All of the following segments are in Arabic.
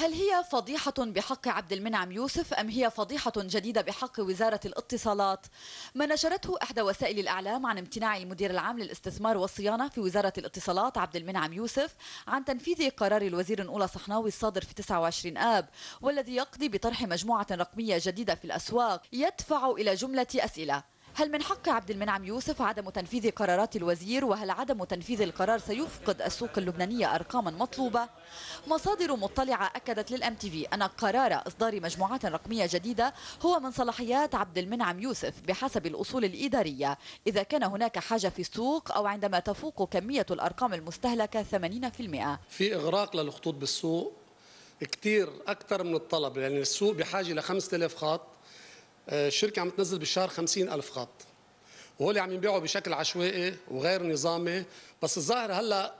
هل هي فضيحة بحق عبد المنعم يوسف أم هي فضيحة جديدة بحق وزارة الاتصالات؟ ما نشرته إحدى وسائل الإعلام عن امتناع المدير العام للاستثمار والصيانة في وزارة الاتصالات عبد المنعم يوسف عن تنفيذ قرار الوزير الأولى صحناوي الصادر في 29 آب والذي يقضي بطرح مجموعة رقمية جديدة في الأسواق يدفع إلى جملة أسئلة هل من حق عبد المنعم يوسف عدم تنفيذ قرارات الوزير وهل عدم تنفيذ القرار سيفقد السوق اللبنانية أرقاما مطلوبة؟ مصادر مطلعة أكدت للأم تي في أن قرار إصدار مجموعات رقمية جديدة هو من صلاحيات عبد المنعم يوسف بحسب الأصول الإدارية إذا كان هناك حاجة في السوق أو عندما تفوق كمية الأرقام المستهلكة 80% في إغراق للخطوط بالسوق كتير أكثر من الطلب لأن يعني السوق بحاجة ل 5000 خط آه، الشركه عم تنزل بالشهر خمسين ألف خط وهول عم ينبيعوا بشكل عشوائي وغير نظامي بس الظاهر هلا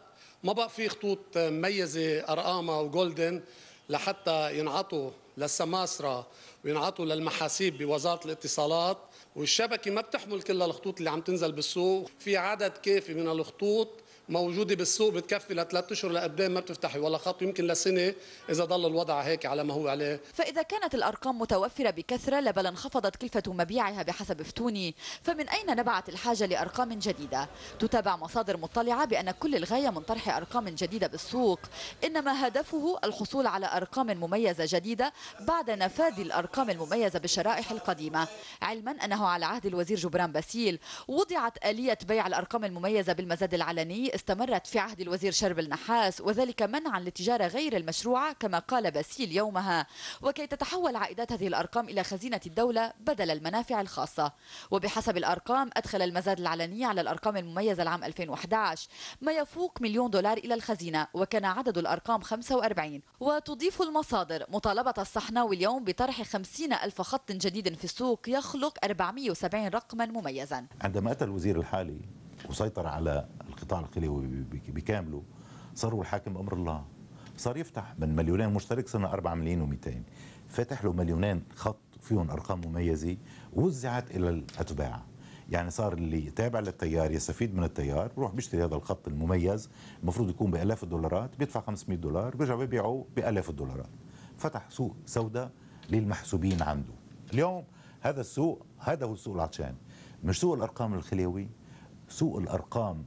ما بقى في خطوط مميزه ارقامها وجولدن لحتى ينعطوا للسماسرة وينعطوا للمحاسيب بوزارة الاتصالات والشبكة ما بتحمل كل الخطوط اللي عم تنزل بالسوق في عدد كافي من الخطوط موجوده بالسوق بتكفي لثلاث اشهر لقدام ما بتفتحي ولا خط يمكن لسنه اذا ضل الوضع هيك على ما هو عليه فاذا كانت الارقام متوفره بكثره لبل انخفضت كلفه مبيعها بحسب فتوني فمن اين نبعت الحاجه لارقام جديده تتابع مصادر مطلعه بان كل الغايه من طرح ارقام جديده بالسوق انما هدفه الحصول على ارقام مميزه جديده بعد نفاذ الأرقام المميزة بالشرائح القديمة علما أنه على عهد الوزير جبران باسيل وضعت آلية بيع الأرقام المميزة بالمزاد العلني استمرت في عهد الوزير شربل نحاس وذلك منعا للتجارة غير المشروعة كما قال باسيل يومها وكي تتحول عائدات هذه الأرقام إلى خزينة الدولة بدل المنافع الخاصة وبحسب الأرقام أدخل المزاد العلني على الأرقام المميزة العام 2011 ما يفوق مليون دولار إلى الخزينة وكان عدد الأرقام 45 وتضيف المصادر مطالبة الصحناوي اليوم بطرح 50 ألف خط جديد في السوق يخلق 470 رقما مميزا عندما أتى الوزير الحالي وسيطر على القطاع الخليوي بكامله صاروا الحاكم أمر الله صار يفتح من مليونين مشترك صرنا 4 مليون و200 فتح له مليونين خط فيهم أرقام مميزة وزعت إلى الأتباع يعني صار اللي تابع للتيار يستفيد من التيار بروح بيشتري هذا الخط المميز المفروض يكون بآلاف الدولارات بيدفع 500 دولار بيرجع ببيعه بآلاف الدولارات فتح سوق سوداء للمحسوبين عنده اليوم هذا السوق هذا هو السوق العطشان مش سوق الارقام الخليوي سوق الارقام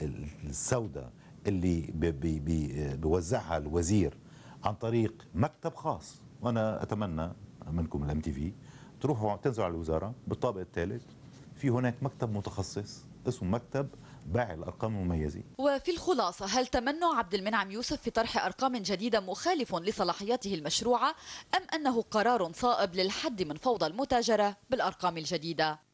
السوداء اللي بي بي بي بيوزعها الوزير عن طريق مكتب خاص وانا اتمنى منكم الام تي في تروحوا تنزلوا على الوزاره بالطابق الثالث في هناك مكتب متخصص اسمه مكتب باع الأرقام المميزة وفي الخلاصة هل تمنع عبد المنعم يوسف في طرح أرقام جديدة مخالف لصلاحياته المشروعة أم أنه قرار صائب للحد من فوضى المتاجرة بالأرقام الجديدة؟